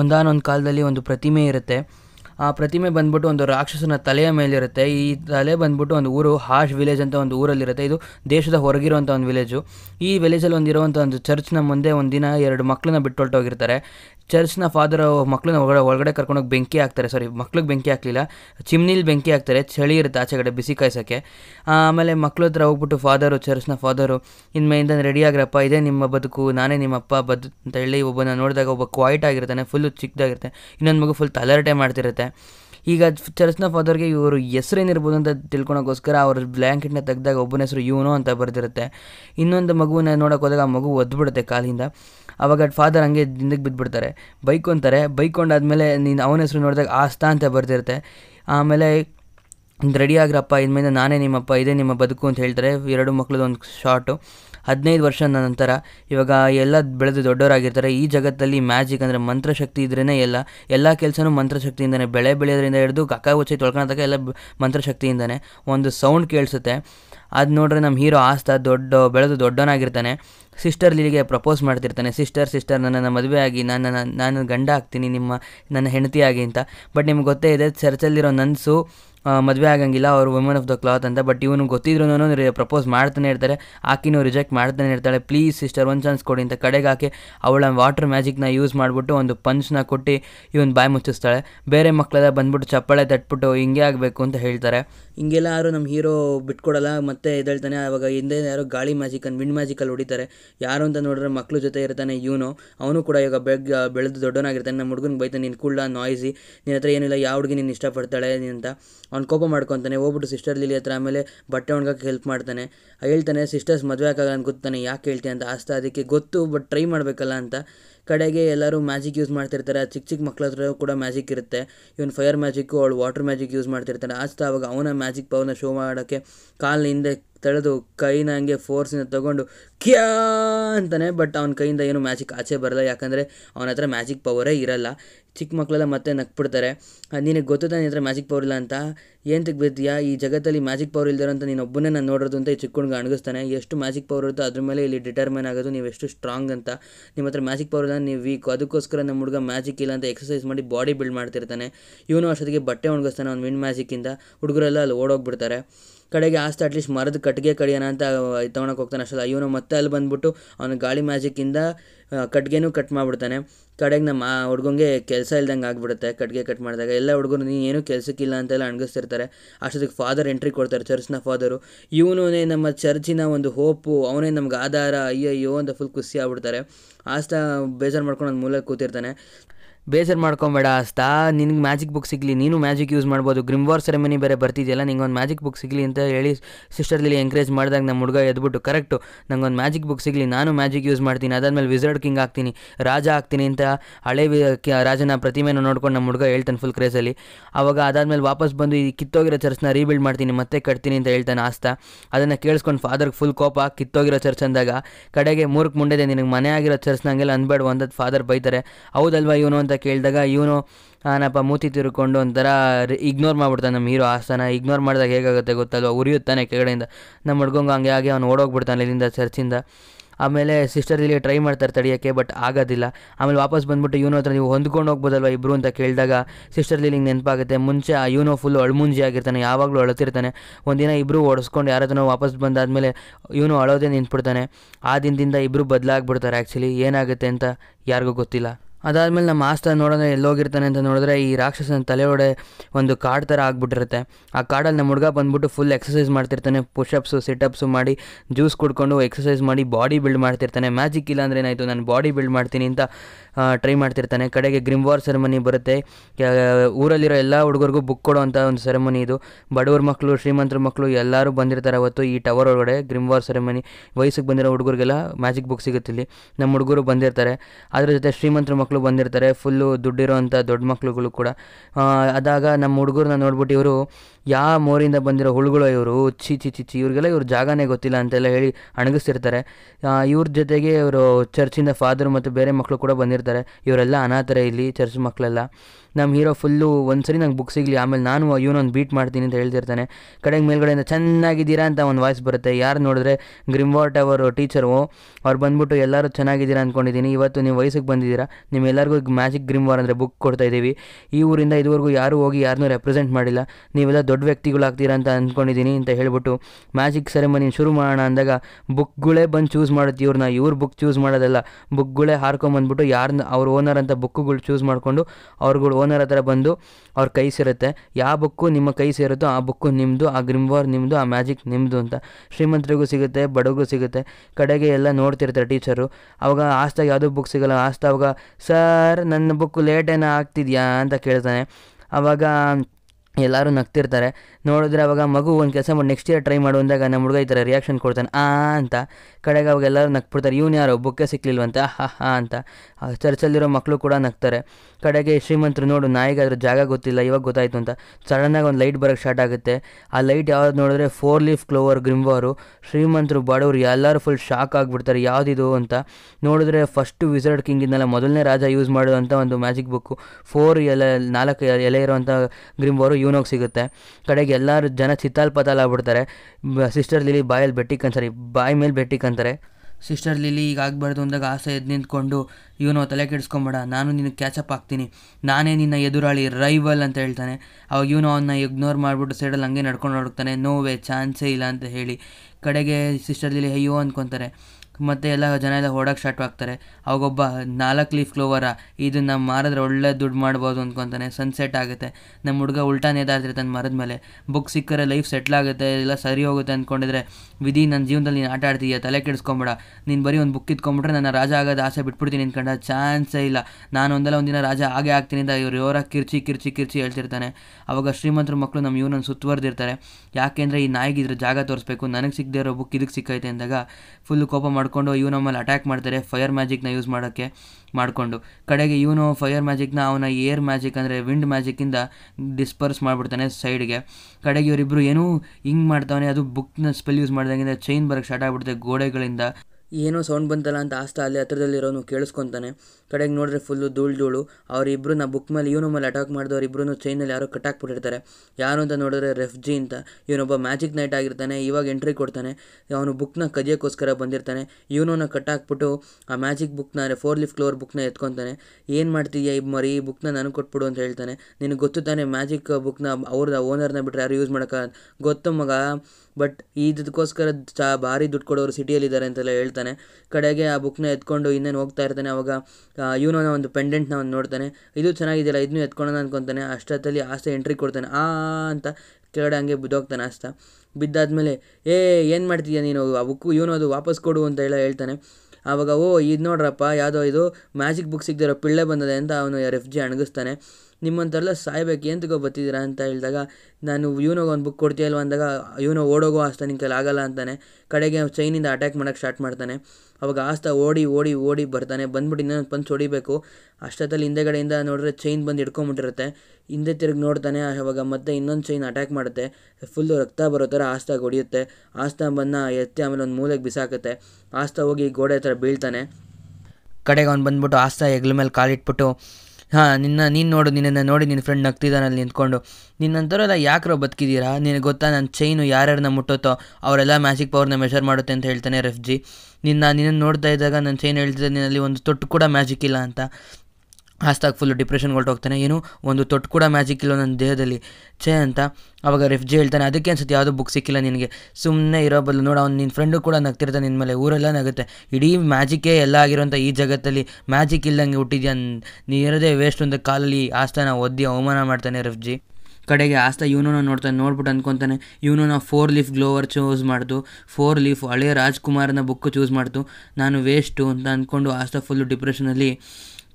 ಒಂದಾನೊಂದು ಕಾಲದಲ್ಲಿ ಒಂದು ಪ್ರತಿಮೆ ಇರುತ್ತೆ ಆ ಪ್ರತಿಮೆ ಬಂದ್ಬಿಟ್ಟು ಒಂದು ರಾಕ್ಷಸನ ತಲೆಯ ಮೇಲಿರುತ್ತೆ ಈ ತಲೆ ಬಂದ್ಬಿಟ್ಟು ಒಂದು ಊರು ಹಾಶ್ ವಿಲೇಜ್ ಅಂತ ಒಂದು ಊರಲ್ಲಿರುತ್ತೆ ಇದು ದೇಶದ ಹೊರಗಿರುವಂಥ ಒಂದು ವಿಲೇಜು ಈ ವಿಲೇಜಲ್ಲಿ ಒಂದಿರುವಂಥ ಒಂದು ಚರ್ಚ್ನ ಮುಂದೆ ಒಂದು ದಿನ ಎರಡು ಮಕ್ಕಳನ್ನ ಚರ್ಚ್ ಚರ್ಚ್ನ ಫಾದರ್ ಮಕ್ಕಳನ್ನ ಒಳಗಡೆ ಒಳಗಡೆ ಕರ್ಕೊಂಡೋಗಿ ಬೆಂಕಿ ಹಾಕ್ತಾರೆ ಸಾರಿ ಮಕ್ಳಿಗೆ ಬೆಂಕಿ ಹಾಕಲಿಲ್ಲ ಚಿಮ್ನಿಲಿ ಬೆಂಕಿ ಹಾಕ್ತಾರೆ ಚಳಿ ಇರುತ್ತೆ ಆಚೆ ಕಡೆ ಬಿಸಿ ಕಾಯ್ಸೋಕ್ಕೆ ಆಮೇಲೆ ಮಕ್ಳ ಹತ್ರ ಹೋಗ್ಬಿಟ್ಟು ಫಾದರು ಚರ್ಚ್ನ ಫಾದರು ಇನ್ಮೇಲಿಂದ ರೆಡಿಯಾಗ್ರಪ್ಪ ಇದೇ ನಿಮ್ಮ ಬದುಕು ನಾನೇ ನಿಮ್ಮಪ್ಪ ಬದ್ ಅಂತ ಹೇಳಿ ಒಬ್ಬನ ನೋಡಿದಾಗ ಒಬ್ಬ ಕ್ವಾಯಿಟ್ ಆಗಿರ್ತಾನೆ ಫುಲ್ಲು ಚಿಕ್ಕದಾಗಿರುತ್ತೆ ಇನ್ನೊಂದು ಮಗು ಫುಲ್ ತಲರಟೆ ಮಾಡ್ತಿರುತ್ತೆ ಈಗ ಚರ್ಚ್ನ ಫಾದರ್ಗೆ ಇವರು ಹೆಸರು ಏನಿರ್ಬೋದು ಅಂತ ತಿಳ್ಕೊಳಕ್ಕೋಸ್ಕರ ಅವ್ರ ಬ್ಲ್ಯಾಂಕೆಟ್ನ ತೆಗ್ದಾಗ ಒಬ್ಬನ ಹೆಸರು ಇವನೋ ಅಂತ ಬರೆದಿರುತ್ತೆ ಇನ್ನೊಂದು ಮಗುವನ್ನ ನೋಡೋಕೆ ಹೋದಾಗ ಆ ಮಗು ಒದ್ಬಿಡುತ್ತೆ ಕಾಲಿಂದ ಆವಾಗ ಫಾದರ್ ಹಂಗೆ ಹಿಂದಕ್ಕೆ ಬಿದ್ದುಬಿಡ್ತಾರೆ ಬೈಕೊಂತಾರೆ ಬೈಕೊಂಡಾದ್ಮೇಲೆ ನೀನು ಅವನ ಹೆಸರು ನೋಡಿದಾಗ ಆಸ್ತಾ ಅಂತ ಬರ್ತಿರುತ್ತೆ ಆಮೇಲೆ ರೆಡಿ ಆಗ್ರಪ್ಪ ಇದ್ಮೇಲೆ ನಾನೇ ನಿಮ್ಮಪ್ಪ ಇದೇ ನಿಮ್ಮ ಬದುಕು ಅಂತ ಹೇಳ್ತಾರೆ ಎರಡು ಮಕ್ಳದ್ದು ಒಂದು ಶಾರ್ಟು ಹದಿನೈದು ವರ್ಷದ ನಂತರ ಇವಾಗ ಎಲ್ಲ ಬೆಳೆದು ದೊಡ್ಡವರಾಗಿರ್ತಾರೆ ಈ ಜಗತ್ತಲ್ಲಿ ಮ್ಯಾಜಿಕ್ ಅಂದರೆ ಮಂತ್ರಶಕ್ತಿ ಇದ್ರೇ ಎಲ್ಲ ಎಲ್ಲ ಕೆಲಸನೂ ಮಂತ್ರಶಕ್ತಿಯಿಂದನೇ ಬೆಳೆ ಬೆಳೆಯೋದ್ರಿಂದ ಹಿಡಿದು ಕಕ್ಕ ಉಚ್ಚಿ ತೊಳ್ಕೊಳೋದಕ್ಕೆ ಎಲ್ಲ ಮಂತ್ರಶಕ್ತಿಯಿಂದಾನೆ ಒಂದು ಸೌಂಡ್ ಕೇಳಿಸುತ್ತೆ ಅದು ನೋಡ್ರೆ ನಮ್ಮ ಹೀರೋ ಆಸ್ತಾ ದೊಡ್ಡ ಬೆಳೆದು ದೊಡ್ಡವನಾಗಿರ್ತಾನೆ ಸಿಸ್ಟರ್ ಇಲ್ಲಿಗೆ ಪ್ರಪೋಸ್ ಮಾಡ್ತಿರ್ತಾನೆ ಸಿಸ್ಟರ್ ಸಿಸ್ಟರ್ ನನ್ನನ್ನು ಮದುವೆ ಆಗಿ ನಾನು ನಾನು ಗಂಡ ಆಗ್ತೀನಿ ನಿಮ್ಮ ನನ್ನ ಹೆಂಡತಿ ಆಗಿ ಅಂತ ಬಟ್ ನಿಮ್ಗೆ ಗೊತ್ತೇ ಇದೆ ಚರ್ಚಲ್ಲಿರೋ ನನಸು ಮದುವೆ ಆಗಂಗಿಲ್ಲ ಅವರು ವುಮೆನ್ ಆಫ್ ದ ಕ್ಲಾತ್ ಅಂತ ಬಟ್ ಇವನು ಗೊತ್ತಿದ್ರು ಪ್ರಪೋಸ್ ಮಾಡ್ತಾನೆ ಇರ್ತಾರೆ ಆಕಿನೂ ರಿಜೆಕ್ಟ್ ಮಾಡ್ತಾನೆ ಇರ್ತಾಳೆ ಪ್ಲೀಸ್ ಸಿಸ್ಟರ್ ಒಂದು ಚಾನ್ಸ್ ಕೊಡಿ ಅಂತ ಕಡೆಗೆ ಹಾಕಿ ಅವಳ ವಾಟರ್ ಮ್ಯಾಜಿಕ್ನ ಯೂಸ್ ಮಾಡಿಬಿಟ್ಟು ಒಂದು ಪಂಚ್ನ ಕೊಟ್ಟು ಇವನು ಬಾಯ್ ಮುಚ್ಚಿಸ್ತಾಳೆ ಬೇರೆ ಮಕ್ಕಳೆಲ್ಲ ಬಂದ್ಬಿಟ್ಟು ಚಪ್ಪಾಳೆ ತಟ್ಬಿಟ್ಟು ಹಿಂಗೆ ಆಗಬೇಕು ಅಂತ ಹೇಳ್ತಾರೆ ಹಿಂಗೆಲ್ಲ ಯಾರು ನಮ್ಮ ಹೀರೋ ಬಿಟ್ಕೊಡಲ್ಲ ಮತ್ತೆ ಎದ್ದೇಳ್ತಾನೆ ಅವಾಗ ಹಿಂದೆ ಯಾರೋ ಗಾಳಿ ಮ್ಯಾಜಿಕ್ ಅನ್ ವಿಂಡ್ ಮ್ಯಾಜಿಕಲ್ಲಿ ಹೊಡಿತಾರೆ ಯಾರು ಅಂತ ನೋಡಿದ್ರೆ ಮಕ್ಕಳ ಜೊತೆ ಇರ್ತಾನೆ ಇವನು ಅವನು ಕೂಡ ಇವಾಗ ಬೆಳಗ್ಗೆ ಬೆಳೆದು ದೊಡ್ಡವನಾಗಿರ್ತಾನೆ ನಮ್ಮ ಹುಡುಗನ ಬೈತಾನೆ ನೀನು ಕೂಡ ನಾಯ್ಸಿ ನಿನ್ನ ಹತ್ರ ಏನಿಲ್ಲ ಯಾವ ಹುಡುಗಿ ನೀನು ಇಷ್ಟಪಡ್ತಾಳೆ ಅಂತ ಅವ್ನು ಕೋಪ ಮಾಡ್ಕೊತಾನೆ ಹೋಗ್ಬಿಟ್ಟು ಸಿಸ್ಟರ್ ಲೀಲಿ ಹತ್ರ ಆಮೇಲೆ ಬಟ್ಟೆ ಒಣಗಕ್ಕೆ ಹೆಲ್ಪ್ ಮಾಡ್ತಾನೆ ಹೇಳ್ತಾನೆ ಸಿಸ್ಟರ್ಸ್ ಮದುವೆ ಆಗಲ್ಲ ಅಂತ ಗೊತ್ತಾನೆ ಯಾಕೆ ಹೇಳ್ತೀನಿ ಅಂತ ಆಸ್ತಾ ಅದಕ್ಕೆ ಗೊತ್ತು ಬಟ್ ಟ್ರೈ ಮಾಡಬೇಕಲ್ಲ ಅಂತ ಕಡೆಗೆ ಎಲ್ಲರೂ ಮ್ಯಾಜಿಕ್ ಯೂಸ್ ಮಾಡ್ತಿರ್ತಾರೆ ಚಿಕ್ಕ ಚಿಕ್ಕ ಮಕ್ಳ ಹತ್ರ ಕೂಡ ಮ್ಯಾಜಿಕ್ ಇರುತ್ತೆ ಇವನು ಫೈರ್ ಮ್ಯಾಜಿಕ್ಕು ಅವಳು ವಾಟರ್ ಮ್ಯಾಜಿಕ್ ಯೂಸ್ ಮಾಡ್ತಿರ್ತಾರೆ ಆಚೆ ಅವಾಗ ಅವನ ಮ್ಯಾಜಿಕ್ ಪವರ್ನ ಶೋ ಮಾಡೋಕ್ಕೆ ಹಿಂದೆ ತಳೆದು ಕೈನ ಹಂಗೆ ಫೋರ್ಸಿಂದ ತೊಗೊಂಡು ಕ್ಯಾ ಅಂತಾನೆ ಬಟ್ ಅವನ ಕೈಯಿಂದ ಏನು ಮ್ಯಾಜಿಕ್ ಆಚೆ ಬರಲ್ಲ ಯಾಕಂದರೆ ಅವನ ಹತ್ರ ಮ್ಯಾಜಿಕ್ ಪವರೇ ಇರಲ್ಲ ಚಿಕ್ಕ ಮಕ್ಕಳೆಲ್ಲ ಮತ್ತೆ ನಕ್ಬಿಡ್ತಾರೆ ನಿನಗೆ ಗೊತ್ತದ ನಿನ್ನ ಮ್ಯಾಜಿಕ್ ಪವರ್ ಇಲ್ಲ ಅಂತ ಏನಕ್ಕೆ ಬಿದ್ದಿಯಾ ಈ ಜಗತ್ತಲ್ಲಿ ಮ್ಯಾಜಿಕ್ ಪವರ್ ಅಂತ ನೀನು ಒಬ್ಬನೇ ನಾನು ನೋಡೋದು ಅಂತ ಈ ಚಿಕ್ಕಣ್ಗೆ ಅಣಗಿಸ್ತಾನೆ ಎಷ್ಟು ಮ್ಯಾಜಿಕ್ ಪವರ್ ಇರುತ್ತೋ ಅದ್ರ ಮೇಲೆ ಇಲ್ಲಿ ಡಿಟರ್ಮೈನ್ ಆಗೋದು ನೀವು ಎಷ್ಟು ಸ್ಟ್ರಾಂಗ್ ಅಂತ ನಿಮ್ಮ ಹತ್ರ ಮ್ಯಾಜಿಕ್ ಪವರ್ ಇಲ್ಲ ನೀವು ವೀಕ್ ಅದಕ್ಕೋಸ್ಕರ ನಮ್ಮ ಹುಡುಗ ಮ್ಯಾಜಿಕ್ ಇಲ್ಲ ಅಂತ ಎಕ್ಸಸೈಸ್ ಮಾಡಿ ಬಾಡಿ ಬಿಲ್ಡ್ ಮಾಡ್ತಿರ್ತಾನೆ ಇವನು ಅಷ್ಟೊತ್ತಿಗೆ ಬಟ್ಟೆ ಒಣಗಿಸ್ತಾನೆ ಅವ್ನು ವಿಂಡ್ ಮ್ಯಾಜಿಕ್ಕಿಂದ ಹುಡುಗರೆಲ್ಲ ಅಲ್ಲಿ ಓಡೋಗ್ಬಿಡ್ತಾರೆ ಕಡೆಗೆ ಆಸ್ತ ಅಟ್ಲೀಸ್ಟ್ ಮರದ ಕಟ್ಟಿಗೆ ಕಡಿಯೋಣ ಅಂತ ತೊಗೊಳಕ್ಕೆ ಹೋಗ್ತಾನೆ ಅಷ್ಟೊಂದು ಇವನು ಮತ್ತೆ ಅಲ್ಲಿ ಬಂದ್ಬಿಟ್ಟು ಅವನು ಗಾಳಿ ಮ್ಯಾಜಿಕ್ಕಿಂದ ಕಟ್ಟಿಗೆನೂ ಕಟ್ ಮಾಡಿಬಿಡ್ತಾನೆ ಕಡೆಗೆ ನಮ್ಮ ಆ ಹುಡುಗಂಗೆ ಕೆಲಸ ಇಲ್ದಂಗೆ ಆಗಿಬಿಡುತ್ತೆ ಕಟ್ಟಿಗೆ ಕಟ್ ಮಾಡಿದಾಗ ಎಲ್ಲ ಹುಡುಗರು ನೀನು ಏನೂ ಕೆಲಸಕ್ಕಿಲ್ಲ ಅಂತೆಲ್ಲ ಅಣಗಿಸ್ತಿರ್ತಾರೆ ಅಷ್ಟೊತ್ತಿಗೆ ಫಾದರ್ ಎಂಟ್ರಿ ಕೊಡ್ತಾರೆ ಚರ್ಚ್ನ ಫಾದರು ಇವನೇ ನಮ್ಮ ಚರ್ಚಿನ ಒಂದು ಹೋಪು ಅವನೇ ನಮ್ಗೆ ಆಧಾರ ಅಯ್ಯೋ ಅಂತ ಫುಲ್ ಖುಷಿ ಆಗ್ಬಿಡ್ತಾರೆ ಆಸ್ತ ಬೇಜಾರು ಮಾಡ್ಕೊಂಡು ಒಂದು ಮೂಲಕ್ಕೆ ಕೂತಿರ್ತಾನೆ ಬೇಸರ್ ಮಾಡ್ಕೊಬೇಡ ಆಸ್ತಾ ನಿನಗೆ ಮ್ಯಾಜಿಕ್ ಬುಕ್ ಸಿಗಲಿ ನೀನು ಮ್ಯಾಜಿಕ್ ಯೂಸ್ ಮಾಡ್ಬೋದು ಗ್ರಿಮ್ ವಾರ್ ಸೆರೆಮನಿ ಬೇರೆ ಬರ್ತಿದೆಯಲ್ಲ ನಿಂಗೆ ಒಂದು ಮ್ಯಾಜಿಕ್ ಬುಕ್ ಸಿಗಲಿ ಅಂತ ಹೇಳಿ ಸಿಸ್ಟರ್ಲಿ ಎಂಕರೇಜ್ ಮಾಡಿದಾಗ ನಮ್ಮ ಹುಡುಗ ಎದ್ಬಿಟ್ಟು ಕರೆಕ್ಟು ನಂಗೆ ಒಂದು ಮ್ಯಾಜಿಕ್ ಬುಕ್ ಸಿಗಲಿ ನಾನು ಮ್ಯಾಜಿಕ್ ಯೂಸ್ ಮಾಡ್ತೀನಿ ಅದಾದಮೇಲೆ ವಿಸರ್ಡ್ ಕಿಂಗ್ ಆಗ್ತೀನಿ ರಾಜ ಆಗ್ತೀನಿ ಅಂತ ಹಳೆ ರಾಜನ ಪ್ರತಿಮೆನ ನೋಡ್ಕೊಂಡು ನಮ್ಮ ಹುಡುಗ ಹೇಳ್ತಾನೆ ಫುಲ್ ಕ್ರೇಸಲ್ಲಿ ಅವಾಗ ಅದಾದಮೇಲೆ ವಾಪಸ್ ಬಂದು ಈ ಕಿತ್ತೋಗಿರೋ ಚರ್ಚ್ನ ರೀಬಿಲ್ಡ್ ಮಾಡ್ತೀನಿ ಮತ್ತೆ ಕಟ್ತೀನಿ ಅಂತ ಹೇಳ್ತಾನೆ ಆಸ್ತಾ ಅದನ್ನು ಕೇಳಿಸ್ಕೊಂಡು ಫಾದರ್ಗೆ ಫುಲ್ ಕೋಪ ಕಿತ್ತೋಗಿರೋ ಚರ್ಚ್ ಅಂದಾಗ ಕಡೆಗೆ ಮೂರ್ಕ್ ಮುಂಡೆದೆ ನಿನಗೆ ಮನೆ ಆಗಿರೋ ಚರ್ಚ್ನಂಗೆಲ್ಲ ಅನ್ಬೇಡ ಒಂದ್ ಫಾದರ್ ಬೈತಾರೆ ಹೌದಲ್ವಾ ಇವನು ಅಂತ ಕೇಳಿದಾಗ ಇವನು ನಾನಪ್ಪ ಮೂತಿ ತಿರ್ಕೊಂಡು ಒಂಥರ ಇಗ್ನೋರ್ ಮಾಡಿಬಿಡ್ತಾನೆ ನಮ್ಮ ಹೀರೋ ಆಸನ ಇಗ್ನೋರ್ ಮಾಡಿದಾಗ ಹೇಗಾಗುತ್ತೆ ಗೊತ್ತಲ್ವಾ ಉರಿಯುತ್ತಾನೆ ಕೆಳಗಡೆಯಿಂದ ನಮ್ಮ ಹುಡ್ಗಂಗೆ ಹಂಗೆ ಆಗಿ ಅವ್ನು ಓಡೋಗ್ಬಿಡ್ತಾನೆ ಇಲ್ಲಿಂದ ಚರ್ಚಿಂದ ಆಮೇಲೆ ಸಿಸ್ಟರ್ ಇಲ್ಲಿ ಟ್ರೈ ಮಾಡ್ತಾರೆ ತಡಿಯೋಕ್ಕೆ ಬಟ್ ಆಗೋದಿಲ್ಲ ಆಮೇಲೆ ವಾಪಸ್ ಬಂದ್ಬಿಟ್ಟು ಇವನು ಹತ್ರ ನೀವು ಹೊಂದ್ಕೊಂಡು ಹೋಗ್ಬೋದಲ್ವ ಇಬ್ಬರು ಅಂತ ಕೇಳಿದಾಗ ಸಿಸ್ಟರ್ ಇಲ್ಲಿ ನೆನಪಾಗುತ್ತೆ ಮುಂಚೆ ಆ ಇವನೋ ಫುಲ್ ಅಳ್ಮುಂಜಿ ಆಗಿರ್ತಾನೆ ಯಾವಾಗಲೂ ಅಳತಿರ್ತಾನೆ ಒಂದಿನ ಇಬ್ಬರು ಓಡಿಸ್ಕೊಂಡು ಯಾರತ್ರ ವಾಪಸ್ ಬಂದಾದಮೇಲೆ ಇವನು ಅಳೋದೇ ನಿಂತ್ಬಿಡ್ತಾನೆ ಆ ದಿನದಿಂದ ಇಬ್ಬರು ಬದಲಾಗ್ಬಿಡ್ತಾರೆ ಆ್ಯಕ್ಚುಲಿ ಏನಾಗುತ್ತೆ ಅಂತ ಯಾರಿಗೂ ಗೊತ್ತಿಲ್ಲ ಅದಾದಮೇಲೆ ನಮ್ಮ ಆಸ್ತ ಎಲ್ಲಿ ಹೋಗಿರ್ತಾನೆ ಅಂತ ನೋಡಿದ್ರೆ ಈ ರಾಕ್ಷಸನ ತಲೆಯೊಡೆ ಒಂದು ಕಾಡು ಥರ ಆಗ್ಬಿಟ್ಟಿರುತ್ತೆ ಆ ಕಾಡಲ್ಲಿ ನಮ್ಮ ಹುಡುಗ ಬಂದ್ಬಿಟ್ಟು ಫುಲ್ ಎಕ್ಸಸೈಸ್ ಮಾಡ್ತಿರ್ತಾನೆ ಪುಷಪ್ಸು ಸಿಟಪ್ಸು ಮಾಡಿ ಜ್ಯೂಸ್ ಕುಡ್ಕೊಂಡು ಎಕ್ಸಸೈಸ್ ಮಾಡಿ ಬಾಡಿ ಬಿಲ್ಡ್ ಮಾಡ್ತಿರ್ತಾನೆ ಮ್ಯಾಜಿಕ್ ಇಲ್ಲ ಅಂದ್ರೆ ಏನಾಯಿತು ನಾನು ಬಾಡಿ ಬಿಲ್ಡ್ ಮಾಡ್ತೀನಿ ಅಂತ ಟ್ರೈ ಮಾಡ್ತಿರ್ತಾನೆ ಕಡೆಗೆ ಗ್ರಿಮ್ ವಾರ್ ಸೆರೆಮನಿ ಬರುತ್ತೆ ಊರಲ್ಲಿರೋ ಎಲ್ಲ ಹುಡುಗರಿಗೂ ಬುಕ್ ಕೊಡೋವಂಥ ಒಂದು ಸೆರೆಮನಿ ಇದು ಬಡವರ ಮಕ್ಕಳು ಶ್ರೀಮಂತರ ಮಕ್ಕಳು ಎಲ್ಲರೂ ಬಂದಿರ್ತಾರೆ ಅವತ್ತು ಈ ಟವರ್ ಒಳಗಡೆ ಗ್ರಿಮ್ ವಾರ್ ಸೆರೆಮನಿ ವಯಸ್ಸಿಗೆ ಬಂದಿರೋ ಹುಡುಗರಿಗೆಲ್ಲ ಮ್ಯಾಜಿಕ್ ಬುಕ್ ಸಿಗುತ್ತಿಲ್ಲಿ ನಮ್ಮ ಹುಡುಗರು ಬಂದಿರ್ತಾರೆ ಅದರ ಜೊತೆ ಶ್ರೀಮಂತರ ಮಕ್ಕಳು ಮಕ್ಕಳು ಬಂದಿರ್ತಾರೆ ಫುಲ್ಲು ದುಡ್ಡಿರೋವಂಥ ದೊಡ್ಡ ಮಕ್ಕಳುಗಳು ಕೂಡ ಅದಾಗ ನಮ್ಮ ಹುಡುಗರನ್ನ ನೋಡ್ಬಿಟ್ಟು ಇವರು ಯಾವ ಮೋರಿಂದ ಬಂದಿರೋ ಹುಳುಗಳು ಇವರು ಚಿ ಚಿ ಚಿ ಚಿ ಇವ್ರಿಗೆಲ್ಲ ಇವ್ರ ಜಾಗನೇ ಗೊತ್ತಿಲ್ಲ ಅಂತೆಲ್ಲ ಹೇಳಿ ಅಣಗಿಸ್ತಿರ್ತಾರೆ ಇವ್ರ ಜೊತೆಗೆ ಇವರು ಚರ್ಚಿಂದ ಫಾದರ್ ಮತ್ತು ಬೇರೆ ಮಕ್ಕಳು ಕೂಡ ಬಂದಿರ್ತಾರೆ ಇವರೆಲ್ಲ ಅನಾಥರ ಇಲ್ಲಿ ಚರ್ಚ್ ಮಕ್ಕಳೆಲ್ಲ ನಮ್ಮ ಹೀರೋ ಫುಲ್ಲು ಒಂದು ಸರಿ ನಂಗೆ ಬುಕ್ ಸಿಗಲಿ ಆಮೇಲೆ ನಾನು ಇವನೊಂದು ಬೀಟ್ ಮಾಡ್ತೀನಿ ಅಂತ ಹೇಳ್ತಿರ್ತಾನೆ ಕಡೆಗೆ ಮೇಲ್ಗಡೆಯಿಂದ ಚೆನ್ನಾಗಿದ್ದೀರಾ ಅಂತ ಒಂದು ವಾಯ್ಸ್ ಬರುತ್ತೆ ಯಾರು ನೋಡಿದ್ರೆ ಗ್ರಿಮ್ವಾಟ್ ಅವರು ಟೀಚರು ಅವ್ರು ಬಂದ್ಬಿಟ್ಟು ಎಲ್ಲರೂ ಚೆನ್ನಾಗಿದ್ದೀರಾ ಅಂದ್ಕೊಂಡಿದ್ದೀನಿ ಇವತ್ತು ನೀವು ವಯಸ್ಸಿಗೆ ಬಂದಿದ್ದೀರಾ ನಿಮ್ಮೆಲ್ಲರಿಗೂ ಮ್ಯಾಜಿಕ್ ಗ್ರಿಮ್ ವಾರ್ ಅಂದರೆ ಬುಕ್ ಕೊಡ್ತಾ ಇದ್ದೀವಿ ಈ ಊರಿಂದ ಇದುವರೆಗೂ ಯಾರು ಹೋಗಿ ಯಾರನ್ನೂ ರೆಪ್ರೆಸೆಂಟ್ ಮಾಡಿಲ್ಲ ನೀವೆಲ್ಲ ದೊಡ್ಡ ವ್ಯಕ್ತಿಗಳಾಗ್ತೀರಾ ಅಂತ ಅಂದ್ಕೊಂಡಿದ್ದೀನಿ ಅಂತ ಹೇಳ್ಬಿಟ್ಟು ಮ್ಯಾಜಿಕ್ ಸೆರೆಮನಿ ಶುರು ಮಾಡೋಣ ಅಂದಾಗ ಬುಕ್ಗಳೇ ಬಂದು ಚೂಸ್ ಮಾಡುತ್ತೆ ಇವ್ರನ್ನ ಇವ್ರು ಬುಕ್ ಚೂಸ್ ಮಾಡೋದಲ್ಲ ಬುಕ್ಗಳೇ ಹಾರ್ಕೊಂಬಂದ್ಬಿಟ್ಟು ಯಾರನ್ನ ಅವ್ರ ಓನರ್ ಅಂತ ಬುಕ್ಗಳು ಚೂಸ್ ಮಾಡಿಕೊಂಡು ಅವ್ರುಗಳು ಓನರ್ ಹತ್ರ ಬಂದು ಅವ್ರ ಕೈ ಸೇರುತ್ತೆ ಯಾವ ಬುಕ್ಕು ನಿಮ್ಮ ಕೈ ಸೇರುತ್ತೋ ಆ ಬುಕ್ಕು ನಿಮ್ಮದು ಆ ಗ್ರಿಮ್ವಾರ್ ನಿಮ್ಮದು ಆ ಮ್ಯಾಜಿಕ್ ನಿಮ್ಮದು ಅಂತ ಶ್ರೀಮಂತರಿಗೂ ಸಿಗುತ್ತೆ ಬಡಗೂ ಸಿಗುತ್ತೆ ಕಡೆಗೆ ಎಲ್ಲ ನೋಡ್ತಿರ್ತಾರೆ ಟೀಚರು ಅವಾಗ ಆಸ್ತಾಗ ಯಾವುದೂ ಬುಕ್ ಸಿಗಲ್ಲ ಆಸ್ತಾ ಅವಾಗ ಸರ್ ನನ್ನ ಬುಕ್ ಲೇಟ್ ಏನೋ ಆಗ್ತಿದ್ಯಾ ಅಂತ ಕೇಳ್ತಾನೆ ಆವಾಗ ಎಲ್ಲರೂ ನಗ್ತಿರ್ತಾರೆ ನೋಡಿದ್ರೆ ಅವಾಗ ಮಗು ಒಂದು ಕೆಲಸ ಮಾಡಿ ನೆಕ್ಸ್ಟ್ ಇಯರ್ ಟ್ರೈ ಮಾಡು ಅಂದಾಗ ನಮ್ಮ ಹುಡುಗ ಈ ಥರ ರಿಯಾಕ್ಷನ್ ಕೊಡ್ತಾನೆ ಆ ಅಂತ ಕಡೆಗೆ ಅವಾಗ ಎಲ್ಲರೂ ನಕ್ಬಿಡ್ತಾರೆ ಇವನು ಯಾರೋ ಬುಕ್ಕೇ ಸಿಕ್ಲಿಲ್ವಂತ ಹಾ ಹಾ ಅಂತ ಚರ್ಚಲ್ಲಿರೋ ಮಕ್ಕಳು ಕೂಡ ನಗ್ತಾರೆ ಕಡೆಗೆ ಶ್ರೀಮಂತರು ನೋಡು ನಾಯಿಗೆ ಅದ್ರ ಜಾಗ ಗೊತ್ತಿಲ್ಲ ಇವಾಗ ಗೊತ್ತಾಯಿತು ಅಂತ ಸಡನ್ನಾಗಿ ಒಂದು ಲೈಟ್ ಬರೋಕ್ಕೆ ಸ್ಟಾರ್ಟ್ ಆಗುತ್ತೆ ಆ ಲೈಟ್ ಯಾವ್ದು ನೋಡಿದ್ರೆ ಫೋರ್ ಲೀಫ್ ಕ್ಲೋವರ್ ಗ್ರಿಂಬೋರು ಶ್ರೀಮಂತರು ಬಡವರು ಎಲ್ಲರೂ ಫುಲ್ ಶಾಕ್ ಆಗಿಬಿಡ್ತಾರೆ ಯಾವುದಿದು ಅಂತ ನೋಡಿದ್ರೆ ಫಸ್ಟು ವಿಸರ್ಡ್ ಕಿಂಗ್ ಮೊದಲನೇ ರಾಜ ಯೂಸ್ ಮಾಡುವಂಥ ಒಂದು ಮ್ಯಾಜಿಕ್ ಬುಕ್ಕು ಫೋರ್ ಎಲೆ ನಾಲ್ಕು ಎಲೆ ಇರುವಂಥ ಗ್ರಿಂಬೋರು ಇವನೋಗಿ ಸಿಗುತ್ತೆ ಕಡೆಗೆ ಎಲ್ಲರೂ ಜನ ಚಿತ್ತಾಲ್ ಪತಾಲ್ ಆಗ್ಬಿಡ್ತಾರೆ ಸಿಸ್ಟರ್ ಲಿಲಿ ಬಾಯಲ್ಲಿ ಬೆಟ್ಟಿಕ್ಕಂತಾರೆ ಬಾಯಿ ಮೇಲೆ ಬೆಟ್ಟಿಕ್ಕಂತಾರೆ ಸಿಸ್ಟರ್ ಲಿಲಿ ಈಗ ಆಗಬಾರ್ದು ಅಂದಾಗ ಆಸೆ ಎದ್ದು ನಿಂತ್ಕೊಂಡು ಇವನು ತಲೆ ಕೆಡಿಸ್ಕೊಂಬೇಡ ನಾನು ನಿನಗೆ ಕ್ಯಾಚಪ್ ಆಗ್ತೀನಿ ನಾನೇ ನಿನ್ನ ಎದುರಾಳಿ ರೈವಲ್ ಅಂತ ಹೇಳ್ತಾನೆ ಅವಾಗ ಇವನು ಅವನ್ನ ಇಗ್ನೋರ್ ಮಾಡಿಬಿಟ್ಟು ಸೈಡಲ್ಲಿ ಹಂಗೆ ನಡ್ಕೊಂಡು ಹೋಗ್ತಾನೆ ನೋವೇ ಚಾನ್ಸೇ ಇಲ್ಲ ಅಂತ ಹೇಳಿ ಕಡೆಗೆ ಸಿಸ್ಟರ್ ಲಿಲಿ ಅಯ್ಯೋ ಅಂದ್ಕೊತಾರೆ ಮತ್ತೆ ಎಲ್ಲ ಜನ ಎಲ್ಲ ಓಡಕ್ಕೆ ಸ್ಟಾರ್ಟ್ ಆಗ್ತಾರೆ ಅವಾಗೊಬ್ಬ ನಾಲ್ಕು ಲೀಫ್ ಕ್ಲೋವರ ಇದನ್ನು ಮಾರಿದ್ರೆ ಒಳ್ಳೆ ದುಡ್ಡು ಮಾಡ್ಬೋದು ಅಂದ್ಕೊತಾನೆ ಸನ್ಸೆಟ್ ಆಗುತ್ತೆ ನಮ್ಮ ಹುಡುಗ ಉಲ್ಟಾ ತನ್ನ ಮರದ ಮೇಲೆ ಬುಕ್ ಸಿಕ್ಕರೆ ಲೈಫ್ ಸೆಟ್ಲ್ ಆಗುತ್ತೆ ಎಲ್ಲ ಸರಿ ಹೋಗುತ್ತೆ ಅಂದ್ಕೊಂಡಿದ್ರೆ ವಿಧಿ ನನ್ನ ಜೀವನದಲ್ಲಿ ನೀನು ಆಟ ಆಡ್ತೀಯ ತಲೆ ಕೆಡಿಸ್ಕೊಂಬೇಡ ನೀನು ಬರೀ ಒಂದು ಬುಕ್ ಇತ್ಕೊಂಬಿಟ್ರೆ ನನ್ನ ರಾಜ ಆಗೋದು ಆಸೆ ಬಿಟ್ಬಿಡ್ತೀನಿ ಅಂದ್ಕೊಂಡ ಚಾನ್ಸೇ ಇಲ್ಲ ನಾನು ಒಂದಲ್ಲ ಒಂದಿನ ರಾಜ ಆಗೇ ಆಗ್ತೀನಿ ಅಂತ ಇವ್ರು ಇವರ ಕಿರ್ಚಿ ಕಿರ್ಚಿ ಕಿರ್ಚಿ ಹೇಳ್ತಿರ್ತಾನೆ ಅವಾಗ ಶ್ರೀಮಂತರ ಮಕ್ಕಳು ನಮ್ಮ ಇವ್ರನ್ನ ಸುತ್ತುವರೆದಿರ್ತಾರೆ ಯಾಕೆಂದರೆ ಈ ನಾಯಿಗೆ ಇದ್ರ ಜಾಗ ತೋರಿಸ್ಬೇಕು ನನಗೆ ಸಿಗದೆ ಇರೋ ಬುಕ್ ಇದಕ್ಕೆ ಸಿಕ್ಕೈತೆ ಅಂದಾಗ ಫುಲ್ ಕೋಪ ಮಾಡ್ಕೊಂಡು ಮಾಡಿಕೊಂಡು ಇವ್ ನಮ್ಮಲ್ಲಿ ಅಟ್ಯಾಕ್ ಮಾಡ್ತಾರೆ ಫೈರ್ ಮ್ಯಾಜಿಕ್ನ ಯೂಸ್ ಮಾಡೋಕ್ಕೆ ಮಾಡಿಕೊಂಡು ಕಡೆಗೆ ಇವನು ಫೈರ್ ಮ್ಯಾಜಿಕ್ನ ಅವನ ಏರ್ ಮ್ಯಾಜಿಕ್ ಅಂದರೆ ವಿಂಡ್ ಮ್ಯಾಜಿಕ್ಕಿಂದ ಡಿಸ್ಪರ್ಸ್ ಮಾಡಿಬಿಡ್ತಾನೆ ಸೈಡ್ಗೆ ಕಡೆಗೆ ಇವರಿಬ್ಬರು ಏನೂ ಹಿಂಗೆ ಮಾಡ್ತಾವನೆ ಅದು ಬುಕ್ನ ಸ್ಪೆಲ್ ಯೂಸ್ ಮಾಡಿದಂಗೆ ಚೈನ್ ಬರೋಕ್ಕೆ ಸ್ಟಾರ್ಟ್ ಆಗಿಬಿಡುತ್ತೆ ಗೋಡೆಗಳಿಂದ ಏನೋ ಸೌಂಡ್ ಬಂತಲ್ಲ ಅಂತ ಆಸ್ತಾ ಅಲ್ಲಿ ಹತ್ರದಲ್ಲಿರೋನು ಕೇಳಿಸ್ಕೊತಾನೆ ಕಡೆಗೆ ನೋಡಿದ್ರೆ ಫುಲ್ಲು ಧೂಳು ಧೂಳು ಅವರಿಬ್ರು ನಾ ಬುಕ್ ಮೇಲೆ ಇವನು ಮೇಲೆ ಅಟ್ಯಾಕ್ ಮಾಡಿದವ್ರು ಇಬ್ಬರೂ ಚೈನಲ್ಲಿ ಯಾರೋ ಕಟ್ ಹಾಕ್ಬಿಟ್ಟಿರ್ತಾರೆ ಯಾರು ಅಂತ ನೋಡಿದ್ರೆ ರೆಫ್ಜಿ ಅಂತ ಇವನೊಬ್ಬ ಮ್ಯಾಜಿಕ್ ನೈಟ್ ಆಗಿರ್ತಾನೆ ಇವಾಗ ಎಂಟ್ರಿ ಕೊಡ್ತಾನೆ ಅವನು ಬುಕ್ನ ಕದಿಯೋಕ್ಕೋಸ್ಕರ ಬಂದಿರ್ತಾನೆ ಇವನನ್ನ ಕಟ್ ಹಾಕ್ಬಿಟ್ಟು ಆ ಮ್ಯಾಜಿಕ್ ಬುಕ್ನ ಫೋರ್ ಲಿಫ್ಟ್ ಕ್ಲೋರ್ ಬುಕ್ನ ಎತ್ಕೊತಾನೆ ಏನು ಮಾಡ್ತೀಯಾ ಈ ಮರಿ ಈ ಬುಕ್ನ ನನಗೆ ಕೊಟ್ಬಿಡು ಅಂತ ಹೇಳ್ತಾನೆ ನಿನಗೆ ಗೊತ್ತು ತಾನೆ ಮ್ಯಾಜಿಕ್ ಬುಕ್ನ ಅವ್ರದ್ದು ಓನರ್ನ ಬಿಟ್ಟರೆ ಯಾರು ಯೂಸ್ ಮಾಡೋಕೆ ಗೊತ್ತು ಮಗ ಬಟ್ ಇದಕ್ಕೋಸ್ಕರ ಚಾ ಭಾರಿ ದುಡ್ಡು ಕೊಡೋರು ಸಿಟಿಯಲ್ಲಿದ್ದಾರೆ ಅಂತೆಲ್ಲ ಹೇಳ್ತಾನೆ ಕಡೆಗೆ ಆ ಬುಕ್ನ ಎತ್ಕೊಂಡು ಇನ್ನೇನು ಹೋಗ್ತಾ ಇರ್ತಾನೆ ಅವಾಗ ಇವನ ಒಂದು ಪೆಂಡೆಂಟ್ನ ಒಂದು ನೋಡ್ತಾನೆ ಇದು ಚೆನ್ನಾಗಿದೆಯಲ್ಲ ಇದನ್ನೂ ಎತ್ಕೊಳ್ಳೋಣ ಅಂದ್ಕೊತಾನೆ ಅಷ್ಟೊತ್ತಲ್ಲಿ ಆಸ್ತ ಎಂಟ್ರಿ ಕೊಡ್ತಾನೆ ಆ ಅಂತ ಕೆಳಗಡೆ ಹಂಗೆ ಬಿದ್ದೋಗ್ತಾನೆ ಆಸ್ತ ಬಿದ್ದಾದಮೇಲೆ ಏ ಏನು ಮಾಡ್ತೀಯ ನೀನು ಆ ಇವನು ಅದು ವಾಪಸ್ ಕೊಡು ಅಂತ ಹೇಳ ಹೇಳ್ತಾನೆ ಆವಾಗ ಓ ಇದು ನೋಡ್ರಪ್ಪ ಯಾವುದೋ ಇದು ಮ್ಯಾಜಿಕ್ ಬುಕ್ ಸಿಗ್ದಿರೋ ಪಿಳ್ಳೆ ಬಂದಿದೆ ಅಂತ ಅವನು ಜಿ ಅಣಗಿಸ್ತಾನೆ ನಿಮ್ಮಂತೆಲ್ಲ ಸಾಯ್ಬೇಕು ಏಂತಕೋ ಬತ್ತಿದ್ದೀರಾ ಅಂತ ಹೇಳಿದಾಗ ನಾನು ಇವನಿಗೆ ಒಂದು ಬುಕ್ ಕೊಡ್ತೀಯಲ್ವ ಅಂದಾಗ ಇವನು ಓಡೋಗೋ ಆಸ್ತ ನಿನ್ನ ಕೈಲಿ ಆಗಲ್ಲ ಅಂತಾನೆ ಕಡೆಗೆ ಚೈನಿಂದ ಅಟ್ಯಾಕ್ ಮಾಡೋಕೆ ಸ್ಟಾರ್ಟ್ ಮಾಡ್ತಾನೆ ಅವಾಗ ಆಸ್ತ ಓಡಿ ಓಡಿ ಓಡಿ ಬರ್ತಾನೆ ಬಂದ್ಬಿಟ್ಟು ಇನ್ನೊಂದು ಪಂಚ್ ಹೊಡಿಬೇಕು ಅಷ್ಟೊತ್ತಲ್ಲಿ ಹಿಂದೆಗಡೆಯಿಂದ ನೋಡಿದ್ರೆ ಚೈನ್ ಬಂದು ಇಟ್ಕೊಂಬಿಟ್ಟಿರುತ್ತೆ ಹಿಂದೆ ತಿರುಗಿ ನೋಡ್ತಾನೆ ಅವಾಗ ಮತ್ತೆ ಇನ್ನೊಂದು ಚೈನ್ ಅಟ್ಯಾಕ್ ಮಾಡುತ್ತೆ ಫುಲ್ಲು ರಕ್ತ ಬರೋ ಥರ ಆಸ್ತಾಗಿ ಹೊಡೆಯುತ್ತೆ ಬನ್ನ ಎತ್ತಿ ಆಮೇಲೆ ಒಂದು ಮೂಲೆಗೆ ಬಿಸಾಕುತ್ತೆ ಆಸ್ತ ಹೋಗಿ ಗೋಡೆ ಹತ್ರ ಬೀಳ್ತಾನೆ ಕಡೆಗೆ ಅವ್ನು ಬಂದ್ಬಿಟ್ಟು ಆಸ್ತ ಹೆಗ್ಲ ಮೇಲೆ ಕಾಲಿಟ್ಬಿಟ್ಟು ಹಾಂ ನಿನ್ನ ನೀನು ನೋಡು ನಿನ್ನನ್ನು ನೋಡಿ ನಿನ್ನ ಫ್ರೆಂಡ್ ನಗ್ತಿದ್ದಾನಲ್ಲಿ ನಿಂತ್ಕೊಂಡು ಎಲ್ಲ ಯಾಕ್ರೋ ಬದುಕಿದ್ದೀರಾ ನಿನಗೆ ಗೊತ್ತಾ ನನ್ನ ಚೈನು ಯಾರ್ಯಾರನ್ನ ಮುಟ್ಟುತ್ತೋ ಅವರೆಲ್ಲ ಮ್ಯಾಜಿಕ್ ಪವರ್ನ ಮೆಷರ್ ಮಾಡುತ್ತೆ ಅಂತ ಹೇಳ್ತಾನೆ ರೆಫ್ಜಿ ನಿನ್ನ ನಿನ್ನನ್ನು ನೋಡ್ತಾ ಇದ್ದಾಗ ನನ್ನ ಚೈನ್ ಹೇಳ್ತಿದ್ದೆ ನಿನ್ನಲ್ಲಿ ಒಂದು ತೊಟ್ಟು ಕೂಡ ಮ್ಯಾಜಿಕ್ ಇಲ್ಲ ಅಂತ ಫುಲ್ ಫುಲ್ಲು ಡಿಪ್ರೆಷನ್ಗೆ ಹೊರಟೋಗ್ತಾನೆ ಏನು ಒಂದು ತೊಟ್ಟು ಕೂಡ ಮ್ಯಾಜಿಕ್ ಇಲ್ಲ ನನ್ನ ದೇಹದಲ್ಲಿ ಛೇ ಅಂತ ಆವಾಗ ಜಿ ಹೇಳ್ತಾನೆ ಅದಕ್ಕೆ ಅನ್ಸುತ್ತೆ ಯಾವುದೋ ಬುಕ್ ಸಿಕ್ಕಿಲ್ಲ ನಿನಗೆ ಸುಮ್ಮನೆ ಇರೋ ಬದಲು ನೋಡು ಅವ್ನು ನಿನ್ನ ಫ್ರೆಂಡು ಕೂಡ ನಗ್ತಿರ್ತಾನೆ ನಿನ್ನ ಮೇಲೆ ಊರೆಲ್ಲ ನಗುತ್ತೆ ಇಡೀ ಮ್ಯಾಜಿಕ್ಕೇ ಎಲ್ಲ ಆಗಿರೋಂಥ ಈ ಜಗತ್ತಲ್ಲಿ ಮ್ಯಾಜಿಕ್ ಇಲ್ಲಂಗೆ ಹುಟ್ಟಿದ್ಯಾ ನೀರದೇ ವೇಸ್ಟ್ ಅಂತ ಕಾಲಲ್ಲಿ ಆಸ್ತಾನ ಒದ್ದಿ ಅವಮಾನ ಮಾಡ್ತಾನೆ ಜಿ ಕಡೆಗೆ ಆಸ್ತ ಇವನು ನೋಡ್ತಾನೆ ನೋಡ್ಬಿಟ್ಟು ಅಂದ್ಕೊತಾನೆ ಇವನು ನಾವು ಫೋರ್ ಲೀಫ್ ಗ್ಲೋವರ್ ಚೂಸ್ ಮಾಡ್ದು ಫೋರ್ ಲೀಫ್ ಹಳೆಯ ರಾಜ್ಕುಮಾರನ ಬುಕ್ ಚೂಸ್ ಮಾಡ್ತು ನಾನು ವೇಸ್ಟು ಅಂತ ಅಂದ್ಕೊಂಡು ಆಸ್ತ ಫುಲ್ಲು ಡಿಪ್ರೆಷನಲ್ಲಿ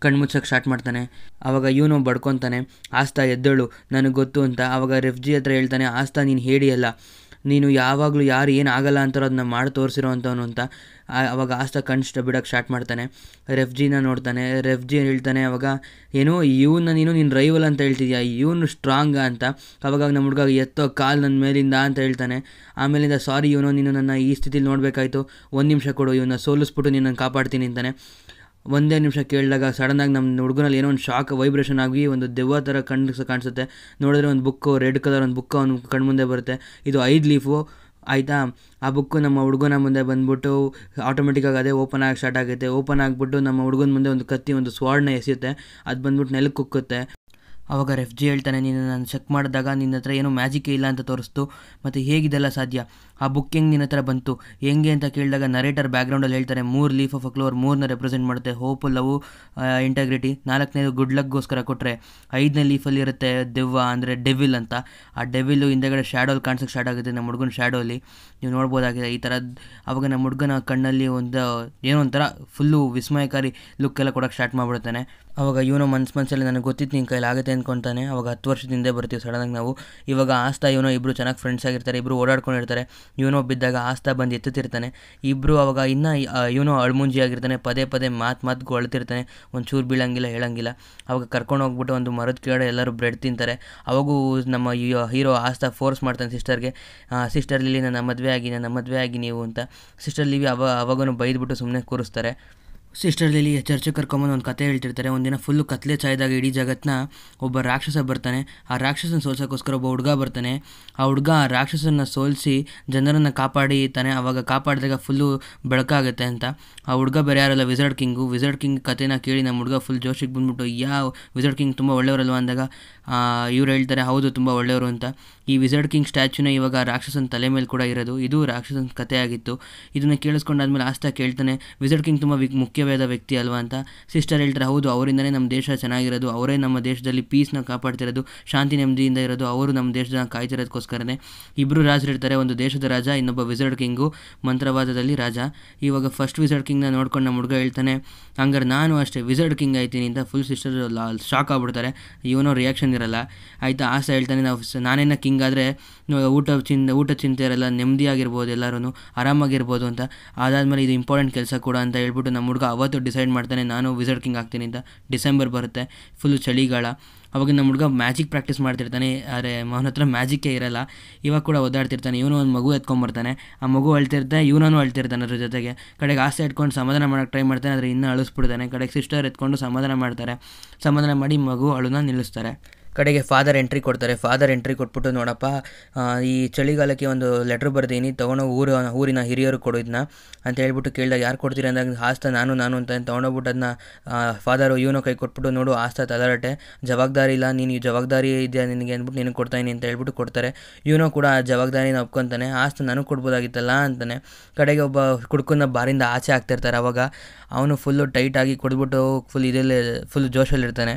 ಕಣ್ಮುಚ್ಚಕ್ಕೆ ಸ್ಟಾರ್ಟ್ ಮಾಡ್ತಾನೆ ಆವಾಗ ಇವನು ಬಡ್ಕೊತಾನೆ ಆಸ್ತಾ ಎದ್ದಳು ನನಗೆ ಗೊತ್ತು ಅಂತ ಆವಾಗ ರೆಫ್ಜಿ ಹತ್ರ ಹೇಳ್ತಾನೆ ಆಸ್ತಾ ನೀನು ಅಲ್ಲ ನೀನು ಯಾವಾಗಲೂ ಯಾರು ಏನು ಆಗಲ್ಲ ಅಂತಾರೋ ಅದನ್ನ ಮಾಡಿ ತೋರಿಸಿರೋ ಅಂತವನು ಅಂತ ಅವಾಗ ಆಸ್ತ ಕಣ್ಷ್ಟ ಬಿಡೋಕ್ಕೆ ಸ್ಟಾರ್ಟ್ ಮಾಡ್ತಾನೆ ರೆಫ್ಜಿನ ನೋಡ್ತಾನೆ ರೆಫ್ಜಿ ಹೇಳ್ತಾನೆ ಅವಾಗ ಏನು ಇವನ್ನ ನೀನು ನೀನು ರೈವಲ್ ಅಂತ ಹೇಳ್ತಿದ್ಯಾ ಇವನು ಸ್ಟ್ರಾಂಗ ಅಂತ ಅವಾಗ ನಮ್ಮ ಹುಡುಗ ಎತ್ತೋ ಕಾಲು ನನ್ನ ಮೇಲಿಂದ ಅಂತ ಹೇಳ್ತಾನೆ ಆಮೇಲಿಂದ ಸಾರಿ ಇವನು ನೀನು ನನ್ನ ಈ ಸ್ಥಿತಿಲಿ ನೋಡಬೇಕಾಯ್ತು ಒಂದು ನಿಮಿಷ ಕೊಡು ಇವನ್ನ ಸೋಲಿಸ್ಬಿಟ್ಟು ನಿನ್ನನ್ನು ಕಾಪಾಡ್ತೀನಿ ಅಂತಾನೆ ಒಂದೇ ನಿಮಿಷ ಕೇಳಿದಾಗ ಸಡನ್ನಾಗಿ ನಮ್ಮ ಹುಡುಗನಲ್ಲಿ ಏನೋ ಒಂದು ಶಾಕ್ ವೈಬ್ರೇಷನ್ ಆಗಿ ಒಂದು ದೆವ್ವ ಥರ ಕಣ್ಣು ಕಾಣಿಸುತ್ತೆ ನೋಡಿದ್ರೆ ಒಂದು ಬುಕ್ಕು ರೆಡ್ ಕಲರ್ ಒಂದು ಬುಕ್ಕು ಅವ್ನು ಮುಂದೆ ಬರುತ್ತೆ ಇದು ಐದು ಲೀಫು ಆಯಿತಾ ಆ ಬುಕ್ಕು ನಮ್ಮ ಹುಡುಗನ ಮುಂದೆ ಬಂದ್ಬಿಟ್ಟು ಆಟೋಮೆಟಿಕ್ಕಾಗಿ ಅದೇ ಓಪನ್ ಆಗಿ ಸ್ಟಾರ್ಟ್ ಆಗುತ್ತೆ ಓಪನ್ ಆಗಿಬಿಟ್ಟು ನಮ್ಮ ಹುಡುಗನ ಮುಂದೆ ಒಂದು ಕತ್ತಿ ಒಂದು ಸ್ವಾರ್ಡ್ನ ಎಸೆಯುತ್ತೆ ಅದು ಬಂದ್ಬಿಟ್ಟು ನೆಲಕ್ಕೆ ಕುಕ್ಕುತ್ತೆ ಆವಾಗ ಜಿ ಹೇಳ್ತಾನೆ ನೀನು ನಾನು ಚೆಕ್ ಮಾಡಿದಾಗ ನಿನ್ನ ಹತ್ರ ಏನೂ ಮ್ಯಾಜಿಕ್ ಇಲ್ಲ ಅಂತ ತೋರಿಸ್ತು ಮತ್ತು ಹೇಗಿದೆಲ್ಲ ಸಾಧ್ಯ ಆ ಬುಕ್ ಹೆಂಗೆ ನಿನ್ನ ಹತ್ರ ಬಂತು ಹೆಂಗೆ ಅಂತ ಕೇಳಿದಾಗ ನರೇಟರ್ ಬ್ಯಾಕ್ಗ್ರೌಂಡಲ್ಲಿ ಹೇಳ್ತಾರೆ ಮೂರು ಲೀಫ್ ಆಫ್ ಅಕ್ಲೋರ್ ಮೂರನ್ನ ರೆಪ್ರೆಸೆಂಟ್ ಮಾಡುತ್ತೆ ಹೋಪ್ ಲವ್ ಇಂಟಗ್ರಿಟಿ ನಾಲ್ಕನೇದು ಗುಡ್ ಲಕ್ಗೋಸ್ಕರ ಕೊಟ್ಟರೆ ಐದನೇ ಲೀಫಲ್ಲಿ ಇರುತ್ತೆ ದೆವ್ವ ಅಂದರೆ ಡೆವಿಲ್ ಅಂತ ಆ ಡೆವಿಲು ಹಿಂದೆಗಡೆ ಶ್ಯಾಡೋಲ್ ಕಾಣಿಸೋಕೆ ಸ್ಟಾರ್ಟ್ ಆಗುತ್ತೆ ನಮ್ಮ ಹುಡುಗನ ಶ್ಯಾಡೋಲಿ ನೀವು ನೋಡ್ಬೋದಾಗಿದೆ ಈ ಥರದ್ದು ಅವಾಗ ನಮ್ಮ ಹುಡುಗನ ಕಣ್ಣಲ್ಲಿ ಒಂದು ಏನೋ ಒಂಥರ ಫುಲ್ಲು ವಿಸ್ಮಯಕಾರಿ ಲುಕ್ ಎಲ್ಲ ಕೊಡೋಕ್ಕೆ ಸ್ಟಾರ್ಟ್ ಮಾಡಿಬಿಡ್ತಾನೆ ಅವಾಗ ಇವನೋ ಮನ್ಸು ಮನಸ್ಸಲ್ಲಿ ನನಗೆ ಗೊತ್ತಿತ್ತು ನಿನ್ನ ಕೈಲಿ ಆಗುತ್ತೆ ಅಂದ್ಕೊತಾನೆ ಅವಾಗ ಹತ್ತು ವರ್ಷದಿಂದ ಬರ್ತೀವಿ ಸಡನ್ನಾಗಿ ನಾವು ಇವಾಗ ಆಸ್ತಾ ಇವನೋ ಇಬ್ಬರು ಚೆನ್ನಾಗಿ ಫ್ರೆಂಡ್ಸ್ ಆಗಿರ್ತಾರೆ ಇಬ್ಬರು ಓಡಾಡ್ಕೊಂಡಿರ್ತಾರೆ ಇವನೋ ಬಿದ್ದಾಗ ಆಸ್ತಾ ಬಂದು ಎತ್ತುತ್ತಿರ್ತಾನೆ ಇಬ್ಬರು ಅವಾಗ ಇನ್ನೂ ಇವನು ಆಗಿರ್ತಾನೆ ಪದೇ ಪದೇ ಮಾತು ಮಾತುಗೂ ಅಳ್ತಿರ್ತಾನೆ ಒಂಚೂರು ಬೀಳಂಗಿಲ್ಲ ಹೇಳಂಗಿಲ್ಲ ಅವಾಗ ಕರ್ಕೊಂಡು ಹೋಗ್ಬಿಟ್ಟು ಒಂದು ಮರದ ಕೇಳ ಎಲ್ಲರೂ ಬ್ರೆಡ್ ತಿಂತಾರೆ ಅವಾಗೂ ನಮ್ಮ ಹೀರೋ ಆಸ್ತಾ ಫೋರ್ಸ್ ಮಾಡ್ತಾನೆ ಸಿಸ್ಟರ್ಗೆ ಸಿಸ್ಟರ್ ಲಿಲಿ ನನ್ನ ಮದುವೆ ಆಗಿ ನನ್ನ ಮದುವೆ ಆಗಿ ನೀವು ಅಂತ ಸಿಸ್ಟರ್ ಲೀವಿ ಅವ ಅವಾಗೂ ಬೈದ್ಬಿಟ್ಟು ಸುಮ್ಮನೆ ಕೂರಿಸ್ತಾರೆ ಸಿಸ್ಟರ್ಲಿ ಚರ್ಚೆ ಕರ್ಕೊಂಬಂದು ಒಂದು ಕತೆ ಹೇಳ್ತಿರ್ತಾರೆ ಒಂದಿನ ಫುಲ್ಲು ಕತ್ಲೆ ಚಾಯ್ದಾಗ ಇಡೀ ಜಗತ್ತನ್ನ ಒಬ್ಬ ರಾಕ್ಷಸ ಬರ್ತಾನೆ ಆ ರಾಕ್ಷಸನ ಸೋಲ್ಸೋಕ್ಕೋಸ್ಕರ ಒಬ್ಬ ಹುಡುಗ ಬರ್ತಾನೆ ಆ ಹುಡುಗ ಆ ರಾಕ್ಷಸನ ಸೋಲಿಸಿ ಜನರನ್ನು ತಾನೆ ಅವಾಗ ಕಾಪಾಡಿದಾಗ ಫುಲ್ಲು ಬೆಳಕಾಗುತ್ತೆ ಅಂತ ಆ ಹುಡುಗ ಬೇರೆ ಯಾರಲ್ಲ ವಿಸರ್ಡ್ ಕಿಂಗು ವಿಸರ್ಡ್ ಕಿಂಗ್ ಕತೆನ ಕೇಳಿ ನಮ್ಮ ಹುಡುಗ ಫುಲ್ ಜೋಶಿಗೆ ಬಂದ್ಬಿಟ್ಟು ಯಾವ ವಿಸರ್ಡ್ ಕಿಂಗ್ ತುಂಬ ಒಳ್ಳೆಯವರಲ್ವ ಅಂದಾಗ ಇವ್ರು ಹೇಳ್ತಾರೆ ಹೌದು ತುಂಬ ಒಳ್ಳೆಯವರು ಅಂತ ಈ ವಿಸರ್ಡ್ ಕಿಂಗ್ ಸ್ಟ್ಯಾಚ್ಯೂನ ಇವಾಗ ರಾಕ್ಷಸನ ತಲೆ ಮೇಲೆ ಕೂಡ ಇರೋದು ಇದು ರಾಕ್ಷಸನ ಕಥೆ ಆಗಿತ್ತು ಇದನ್ನು ಕೇಳಿಸ್ಕೊಂಡಾದ್ಮೇಲೆ ಆಸ್ತಾ ಕೇಳ್ತಾನೆ ವಿಸರ್ಡ್ ಕಿಂಗ್ ತುಂಬ ಮುಖ್ಯ ಮುಖ್ಯವಾದ ವ್ಯಕ್ತಿ ಅಲ್ವಾ ಅಂತ ಸಿಸ್ಟರ್ ಹೇಳ್ತಾರೆ ಹೌದು ಅವರಿಂದನೇ ನಮ್ಮ ದೇಶ ಚೆನ್ನಾಗಿರೋದು ಅವರೇ ನಮ್ಮ ದೇಶದಲ್ಲಿ ಪೀಸ್ನ ಕಾಪಾಡ್ತಿರೋದು ಶಾಂತಿ ನೆಮ್ಮದಿಯಿಂದ ಇರೋದು ಅವರು ನಮ್ಮ ದೇಶದ ಕಾಯ್ತಿರೋದಕ್ಕೋಸ್ಕರನೇ ಇಬ್ಬರು ರಾಜರು ಇರ್ತಾರೆ ಒಂದು ದೇಶದ ರಾಜ ಇನ್ನೊಬ್ಬ ವಿಸರ್ಡ್ ಕಿಂಗು ಮಂತ್ರವಾದದಲ್ಲಿ ರಾಜ ಇವಾಗ ಫಸ್ಟ್ ವಿಸರ್ಡ್ ಕಿಂಗ್ನ ನೋಡ್ಕೊಂಡು ನಮ್ಮ ಹುಡುಗ ಹೇಳ್ತಾನೆ ಹಂಗಾರೆ ನಾನು ಅಷ್ಟೇ ವಿಸರ್ಡ್ ಕಿಂಗ್ ಆಯ್ತೀನಿ ಅಂತ ಫುಲ್ ಸಿಸ್ಟರ್ ಶಾಕ್ ಆಗ್ಬಿಡ್ತಾರೆ ಇವನೋ ರಿಯಾಕ್ಷನ್ ಇರಲ್ಲ ಆಯಿತಾ ಆಸೆ ಹೇಳ್ತಾನೆ ನಾವು ನಾನೇನ ಕಿಂಗ್ ಆದರೆ ಊಟ ಚಿಂತೆ ಊಟ ಚಿಂತೆ ಇರಲ್ಲ ನೆಮ್ಮದಿಯಾಗಿರ್ಬೋದು ಎಲ್ಲರೂ ಆರಾಮಾಗಿರ್ಬೋದು ಅಂತ ಅದಾದಮೇಲೆ ಇದು ಇಂಪಾರ್ಟೆಂಟ್ ಕೆಲಸ ಕೂಡ ಅಂತ ಹೇಳ್ಬಿಟ್ಟು ನಮ್ಮ ಹುಡುಗ ಅವತ್ತು ಡಿಸೈಡ್ ಮಾಡ್ತಾನೆ ನಾನು ವಿಸರ್ಡ್ ಕಿಂಗ್ ಆಗ್ತೀನಿ ಅಂತ ಡಿಸೆಂಬರ್ ಬರುತ್ತೆ ಫುಲ್ಲು ಚಳಿಗಾಲ ಅವಾಗ ನಮ್ಮ ಹುಡುಗ ಮ್ಯಾಜಿಕ್ ಪ್ರಾಕ್ಟೀಸ್ ಮಾಡ್ತಿರ್ತಾನೆ ಆದರೆ ಅವನ ಹತ್ರ ಮ್ಯಾಜಿಕ್ಕೇ ಇರಲ್ಲ ಇವಾಗ ಕೂಡ ಓದಾಡ್ತಿರ್ತಾನೆ ಇವನು ಒಂದು ಮಗು ಎತ್ಕೊಂಬರ್ತಾನೆ ಆ ಮಗು ಅಳ್ತಿರ್ತಾನೆ ಇವನೂ ಅಳ್ತಿರ್ತಾನೆ ಅದ್ರ ಜೊತೆಗೆ ಕಡೆಗೆ ಆಸೆ ಇಟ್ಕೊಂಡು ಸಮಾಧಾನ ಮಾಡೋಕ್ಕೆ ಟ್ರೈ ಮಾಡ್ತಾನೆ ಆದರೆ ಇನ್ನೂ ಅಳಿಸ್ಬಿಡ್ತಾನೆ ಕಡೆಗೆ ಸಿಸ್ಟರ್ ಎತ್ಕೊಂಡು ಸಮಾಧಾನ ಮಾಡ್ತಾರೆ ಸಮಾಧಾನ ಮಾಡಿ ಮಗು ಅಳುನ ನಿಲ್ಲಿಸ್ತಾರೆ ಕಡೆಗೆ ಫಾದರ್ ಎಂಟ್ರಿ ಕೊಡ್ತಾರೆ ಫಾದರ್ ಎಂಟ್ರಿ ಕೊಟ್ಬಿಟ್ಟು ನೋಡಪ್ಪ ಈ ಚಳಿಗಾಲಕ್ಕೆ ಒಂದು ಲೆಟ್ರ್ ಬರ್ದೀನಿ ತೊಗೊಂಡೋಗಿ ಊರು ಊರಿನ ಹಿರಿಯರು ಕೊಡು ಇದನ್ನ ಅಂತ ಹೇಳ್ಬಿಟ್ಟು ಕೇಳಿದಾಗ ಯಾರು ಕೊಡ್ತೀರಿ ಅಂದಾಗ ಆಸ್ತ ನಾನು ನಾನು ಅಂತ ತೊಗೊಂಡೋಗ್ಬಿಟ್ಟು ಅದನ್ನ ಫಾದರು ಇವನೋ ಕೈ ಕೊಟ್ಬಿಟ್ಟು ನೋಡು ಆಸ್ತ ತಲರಟೆ ಜವಾಬ್ದಾರಿ ಇಲ್ಲ ನೀನು ಈ ಜವಾಬ್ದಾರಿ ಇದೆಯಾ ನಿನಗೆ ಅಂದ್ಬಿಟ್ಟು ನಿನಗೆ ಕೊಡ್ತಾಯಿನಿ ಅಂತ ಹೇಳ್ಬಿಟ್ಟು ಕೊಡ್ತಾರೆ ಇವನು ಕೂಡ ಆ ಜವಾಬ್ದಾರಿನ ಒಪ್ಕೊಂತಾನೆ ಆಸ್ತ ನನಗೆ ಕೊಡ್ಬೋದಾಗಿತ್ತಲ್ಲ ಅಂತಾನೆ ಕಡೆಗೆ ಒಬ್ಬ ಕುಡ್ಕನ ಬಾರಿಂದ ಆಚೆ ಆಗ್ತಿರ್ತಾರೆ ಅವಾಗ ಅವನು ಫುಲ್ಲು ಟೈಟಾಗಿ ಕೊಡ್ಬಿಟ್ಟು ಫುಲ್ ಇದೇ ಫುಲ್ ಜೋಶಲ್ಲಿರ್ತಾನೆ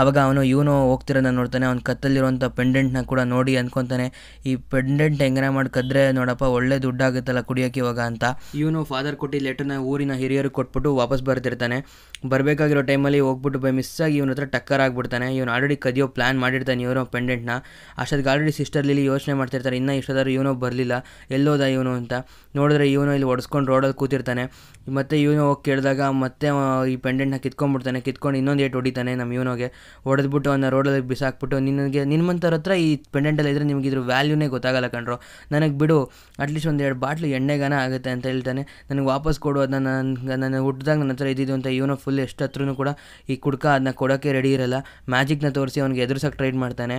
ಅವಾಗ ಅವನು ಇವನು ಹೋಗ್ತಿರೋದನ್ನ ನೋಡ್ತಾನೆ ಅವ್ನ ಕತ್ತಲ್ಲಿರುವಂಥ ಪೆಂಡೆಂಟ್ನ ಕೂಡ ನೋಡಿ ಅಂದ್ಕೊತಾನೆ ಈ ಪೆಂಡೆಂಟ್ ಹೆಂಗನ ಮಾಡಿ ಕದ್ರೆ ನೋಡಪ್ಪ ಒಳ್ಳೆ ದುಡ್ಡಾಗುತ್ತಲ್ಲ ಕುಡಿಯೋಕೆ ಇವಾಗ ಅಂತ ಇವನು ಫಾದರ್ ಕೊಟ್ಟಿದ್ದ ಲೆಟರ್ನ ಊರಿನ ಹಿರಿಯರು ಕೊಟ್ಬಿಟ್ಟು ವಾಪಸ್ ಬರ್ತಿರ್ತಾನೆ ಬರಬೇಕಾಗಿರೋ ಟೈಮಲ್ಲಿ ಹೋಗ್ಬಿಟ್ಟು ಬೈ ಆಗಿ ಇವನ ಹತ್ರ ಟಕ್ಕರ್ ಆಗಿಬಿಡ್ತಾನೆ ಇವನು ಆಲ್ರೆಡಿ ಕದಿಯೋ ಪ್ಲ್ಯಾನ್ ಮಾಡಿರ್ತಾನೆ ಇವನು ಪೆಂಡೆಂಟ್ನ ಅಷ್ಟೊತ್ತಿಗೆ ಆಲ್ರೆಡಿ ಸಿಸ್ಟರ್ ಯೋಚನೆ ಮಾಡ್ತಿರ್ತಾರೆ ಇನ್ನೂ ಇಷ್ಟಾದರೂ ಇವನೋ ಬರಲಿಲ್ಲ ಎಲ್ಲೋದ ಇವನು ಅಂತ ನೋಡಿದ್ರೆ ಇವನು ಇಲ್ಲಿ ಒಡಿಸ್ಕೊಂಡು ರೋಡಲ್ಲಿ ಕೂತಿರ್ತಾನೆ ಮತ್ತು ಇವನು ಹೋಗಿ ಕೇಳಿದಾಗ ಮತ್ತೆ ಈ ಪೆಂಡೆಂಟ್ನ ಕಿತ್ಕೊಂಡ್ಬಿಡ್ತಾನೆ ಕಿತ್ಕೊಂಡು ಇನ್ನೊಂದು ಏಟ್ ಹೊಡಿತಾನೆ ನಮ್ಮ ಇವನೋಗೆ ಹೊಡೆದ್ಬಿಟ್ಟು ಅವನ ರೋಡಲ್ಲಿ ಬಿಸಾಕ್ಬಿಟ್ಟು ನಿನಗೆ ನಿಮ್ಮಂಥವ್ರ ಹತ್ರ ಈ ಪೆಂಡೆಂಟಲ್ಲಿ ಇದ್ದರೆ ನಿಮಗೆ ಇದ್ರ ವ್ಯಾಲ್ಯೂನೇ ಗೊತ್ತಾಗಲ್ಲ ಕಣ್ರು ನನಗೆ ಬಿಡು ಅಟ್ಲೀಸ್ಟ್ ಒಂದು ಎರಡು ಬಾಟ್ಲು ಎಣ್ಣೆಗಾನ ಆಗುತ್ತೆ ಅಂತ ಹೇಳ್ತಾನೆ ನನಗೆ ವಾಪಸ್ ಕೊಡು ಅದನ್ನ ನನ್ನ ನಾನು ಹುಟ್ಟಿದಾಗ ನನ್ನ ಹತ್ರ ಇದ್ದಿದ್ದು ಅಂತ ಇವನು ಫುಲ್ ಎಷ್ಟತ್ರೂ ಕೂಡ ಈ ಕುಡ್ಕ ಅದನ್ನ ಕೊಡೋಕ್ಕೆ ರೆಡಿ ಇರಲ್ಲ ಮ್ಯಾಜಿಕ್ನ ತೋರಿಸಿ ಅವ್ನಿಗೆ ಎದುರ್ಸೋಕೆ ಟ್ರೈ ಮಾಡ್ತಾನೆ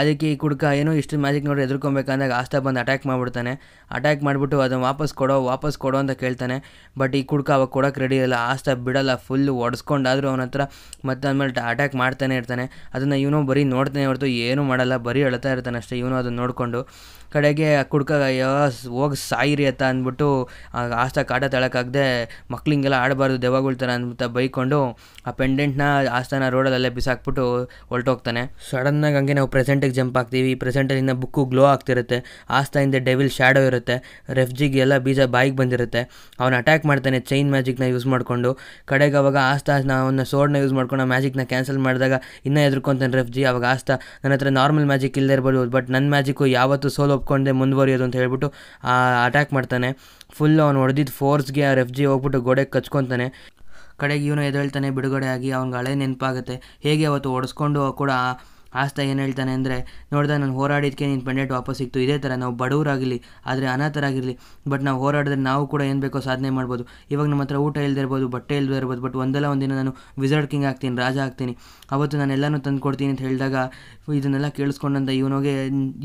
ಅದಕ್ಕೆ ಈ ಕುಡ್ಕ ಏನೋ ಇಷ್ಟು ಮ್ಯಾಜಿಕ್ ನೋಡಿ ಎದುರ್ಕೊಬೇಕಂದಾಗ ಆಸ್ತ ಬಂದು ಅಟ್ಯಾಕ್ ಮಾಡಿಬಿಡ್ತಾನೆ ಅಟ್ಯಾಕ್ ಮಾಡಿಬಿಟ್ಟು ಅದನ್ನು ವಾಪಸ್ ಕೊಡೋ ವಾಪಸ್ ಕೊಡೋ ಅಂತ ಕೇಳ್ತಾನೆ ಬಟ್ ಈ ಕುಡ್ಕ ಅವಾಗ ಕೊಡೋಕ್ಕೆ ರೆಡಿ ಇರಲ್ಲ ಆಸ್ತ ಬಿಡಲ್ಲ ಫುಲ್ ಒಡಿಸ್ಕೊಂಡಾದರೂ ಅವನ ಹತ್ರ ಮತ್ತೆ ಆಮೇಲೆ ಅಟ್ಯಾಕ್ ಮಾಡ್ತಾನೆ ಇರ್ತಾನೆ ಅದನ್ನು ಇವನು ಬರೀ ನೋಡ್ತಾನೆ ಹೊರತು ಏನೂ ಮಾಡಲ್ಲ ಬರೀ ಅಳ್ತಾ ಇರ್ತಾನೆ ಅಷ್ಟೇ ಇವನು ಅದನ್ನು ನೋಡಿಕೊಂಡು ಕಡೆಗೆ ಕುಡ್ಕ ಹೋಗಿ ಸಾಯಿರಿ ಅಂತ ಅಂದ್ಬಿಟ್ಟು ಆಸ್ತ ಕಾಟ ತಳಕಾಗದೆ ಮಕ್ಳಿಗೆಲ್ಲ ಆಡಬಾರ್ದು ದೆವ್ವಗಳ ಥರ ಅಂತ ಬೈಕೊಂಡು ಆ ಪೆಂಡೆಂಟ್ನ ಆಸ್ತಾನ ರೋಡಲ್ಲೇ ಬಿಸಾಕ್ಬಿಟ್ಟು ಹೊರಟೋಗ್ತಾನೆ ಸಡನ್ನಾಗಿ ಹಂಗೆ ನಾವು ಪ್ರೆಸೆಂಟಿಗೆ ಜಂಪ್ ಆಗ್ತೀವಿ ಪ್ರೆಸೆಂಟಲ್ಲಿಂದ ಬುಕ್ಕು ಗ್ಲೋ ಆಗ್ತಿರುತ್ತೆ ಆಸ್ತಾ ಹಿಂದೆ ಡೆವಿಲ್ ಶ್ಯಾಡೋ ಇರುತ್ತೆ ರೆಫ್ಜಿಗೆ ಎಲ್ಲ ಬೀಜ ಬಾಯಿಗೆ ಬಂದಿರುತ್ತೆ ಅವನು ಅಟ್ಯಾಕ್ ಮಾಡ್ತಾನೆ ಚೈನ್ ಮ್ಯಾಜಿಕ್ನ ಯೂಸ್ ಮಾಡಿಕೊಂಡು ಕಡೆಗೆ ಅವಾಗ ಆಸ್ತಾ ಅವನ್ನ ಸೋಡ್ನ ಯೂಸ್ ಮಾಡ್ಕೊಂಡು ಆ ಮ್ಯಾಜಿಕ್ನ ಕ್ಯಾನ್ಸಲ್ ಮಾಡಿದಾಗ ಇನ್ನೂ ಎದುರ್ಕೊಂತಾನೆ ರೆಫ್ಜಿ ಅವಾಗ ಆಸ್ತಾ ನನ್ನ ಹತ್ರ ನಾರ್ಮಲ್ ಮ್ಯಾಜಿಕ್ ಇಲ್ಲದೆ ಇರ್ಬೋದು ಬಟ್ ನನ್ನ ಮ್ಯಾಜಿಕ್ಕು ಯಾವತ್ತೂ ಸೋಲೋ ಒಪ್ಕೊಂಡೆ ಮುಂದುವರಿಯೋದು ಅಂತ ಹೇಳ್ಬಿಟ್ಟು ಅಟ್ಯಾಕ್ ಮಾಡ್ತಾನೆ ಫುಲ್ ಅವ್ನು ಹೊಡೆದಿದ್ದ ಫೋರ್ಸ್ಗೆ ಆ ಜಿ ಹೋಗ್ಬಿಟ್ಟು ಗೋಡೆಗೆ ಕಚ್ಕೊತಾನೆ ಕಡೆಗೆ ಇವನು ಎದ್ದೇಳ್ತಾನೆ ಬಿಡುಗಡೆ ಆಗಿ ಅವ್ನಿಗೆ ಹಳೆ ನೆನಪಾಗುತ್ತೆ ಹೇಗೆ ಅವತ್ತು ಓಡಿಸ್ಕೊಂಡು ಕೂಡ ಆಸ್ತಾ ಏನು ಹೇಳ್ತಾನೆ ಅಂದರೆ ನೋಡಿದ ನಾನು ಹೋರಾಡಿದ್ದಕ್ಕೆ ನಿನ್ನ ಪೆಂಡೆಂಟ್ ವಾಪಸ್ ಸಿಕ್ತು ಇದೇ ಥರ ನಾವು ಬಡವರಾಗಿರಲಿ ಆದರೆ ಅನಾಥರಾಗಿರಲಿ ಬಟ್ ನಾವು ಹೋರಾಡಿದ್ರೆ ನಾವು ಕೂಡ ಏನು ಬೇಕೋ ಸಾಧನೆ ಮಾಡ್ಬೋದು ಇವಾಗ ನಮ್ಮ ಹತ್ರ ಊಟ ಇಲ್ಲದೆ ಇರ್ಬೋದು ಬಟ್ಟೆ ಇಲ್ಲದೆ ಇರ್ಬೋದು ಬಟ್ ಒಂದಲ್ಲ ಒಂದಿನ ನಾನು ವಿಸರ್ಡ್ ಕಿಂಗ್ ಆಗ್ತೀನಿ ರಾಜ ಆಗ್ತೀನಿ ಅವತ್ತು ನಾನು ಎಲ್ಲನೂ ತಂದು ಕೊಡ್ತೀನಿ ಅಂತ ಹೇಳಿದಾಗ ಇದನ್ನೆಲ್ಲ ಕೇಳಿಸ್ಕೊಂಡಂತ ಇವನಿಗೆ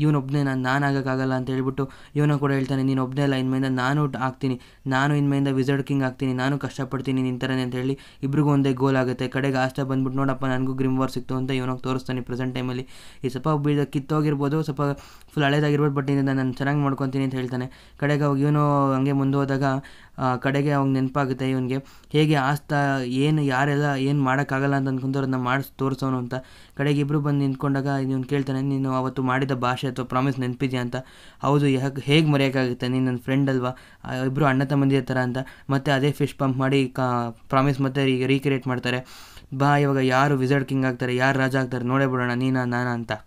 ಇವನೊಬ್ಬನೇ ನಾನು ನಾನು ಆಗೋಕ್ಕಾಗಲ್ಲ ಅಂತ ಹೇಳ್ಬಿಟ್ಟು ಇವನು ಕೂಡ ಹೇಳ್ತಾನೆ ನೀನು ಒಬ್ಬನೇ ಅಲ್ಲ ಇನ್ಮೇಲಿಂದ ನಾನು ಆಗ್ತೀನಿ ನಾನು ಇನ್ಮೇಲಿಂದ ವಿಸರ್ಡ್ ಕಿಂಗ್ ಆಗ್ತೀನಿ ನಾನು ಕಷ್ಟಪಡ್ತೀನಿ ನಿನ್ನ ಥರನೇ ಅಂತ ಹೇಳಿ ಇಬ್ಬರಿಗೂ ಒಂದೇ ಗೋಲ್ ಆಗುತ್ತೆ ಕಡೆಗೆ ಆಸ್ತಾ ಬಂದ್ಬಿಟ್ಟು ನೋಡಪ್ಪ ನನಗೂ ಗ್ರಿಮ್ ವಾರ್ ಸಿಕ್ತು ಅಂತ ಇವನಿಗೆ ತೋರಿಸ್ತಾನೆ ಪ್ರೆಸೆಂಟ್ ಟೈಮ್ ಟೈಮಲ್ಲಿ ಈ ಸ್ವಲ್ಪ ಬೀಳ ಕಿತ್ತೋಗಿರ್ಬೋದು ಸ್ವಲ್ಪ ಫುಲ್ ಹಳೇದಾಗಿರ್ಬೋದು ಬಟ್ ಇದನ್ನು ನಾನು ಚೆನ್ನಾಗಿ ಮಾಡ್ಕೊತೀನಿ ಅಂತ ಹೇಳ್ತಾನೆ ಕಡೆಗೆ ಅವಾಗ ಇವನು ಹಂಗೆ ಮುಂದೆ ಹೋದಾಗ ಕಡೆಗೆ ಅವಾಗ ನೆನಪಾಗುತ್ತೆ ಇವನಿಗೆ ಹೇಗೆ ಆಸ್ತಾ ಏನು ಯಾರೆಲ್ಲ ಏನು ಮಾಡೋಕ್ಕಾಗಲ್ಲ ಅಂತ ಅಂದ್ಕೊಂಡವ್ರನ್ನ ಮಾಡಿಸ್ ತೋರಿಸೋನು ಅಂತ ಕಡೆಗೆ ಇಬ್ಬರು ಬಂದು ನಿಂತ್ಕೊಂಡಾಗ ಇವನು ಕೇಳ್ತಾನೆ ನೀನು ಅವತ್ತು ಮಾಡಿದ ಭಾಷೆ ಅಥವಾ ಪ್ರಾಮಿಸ್ ನೆನಪಿದೆಯಾ ಅಂತ ಹೌದು ಯಾಕೆ ಹೇಗೆ ಮರೆಯೋಕ್ಕಾಗುತ್ತೆ ನೀನು ನನ್ನ ಫ್ರೆಂಡ್ ಅಲ್ವಾ ಇಬ್ಬರು ಅಣ್ಣ ತಮ್ಮಂದಿರ ಅಂತ ಮತ್ತು ಅದೇ ಫಿಶ್ ಪಂಪ್ ಮಾಡಿ ಕಾ ಪ್ರಾಮಿಸ್ ಮತ್ತೆ ರೀ ರೀಕ್ರಿಯೇಟ್ ಮಾಡ್ತಾರೆ ಬಾ ಇವಾಗ ಯಾರು ವಿಸರ್ಡ್ ಕಿಂಗ್ ಆಗ್ತಾರೆ ಯಾರು ರಾಜ ಆಗ್ತಾರೆ ನೋಡೇ ಬಿಡೋಣ ನೀನಾ ನಾನಾ ಅಂತ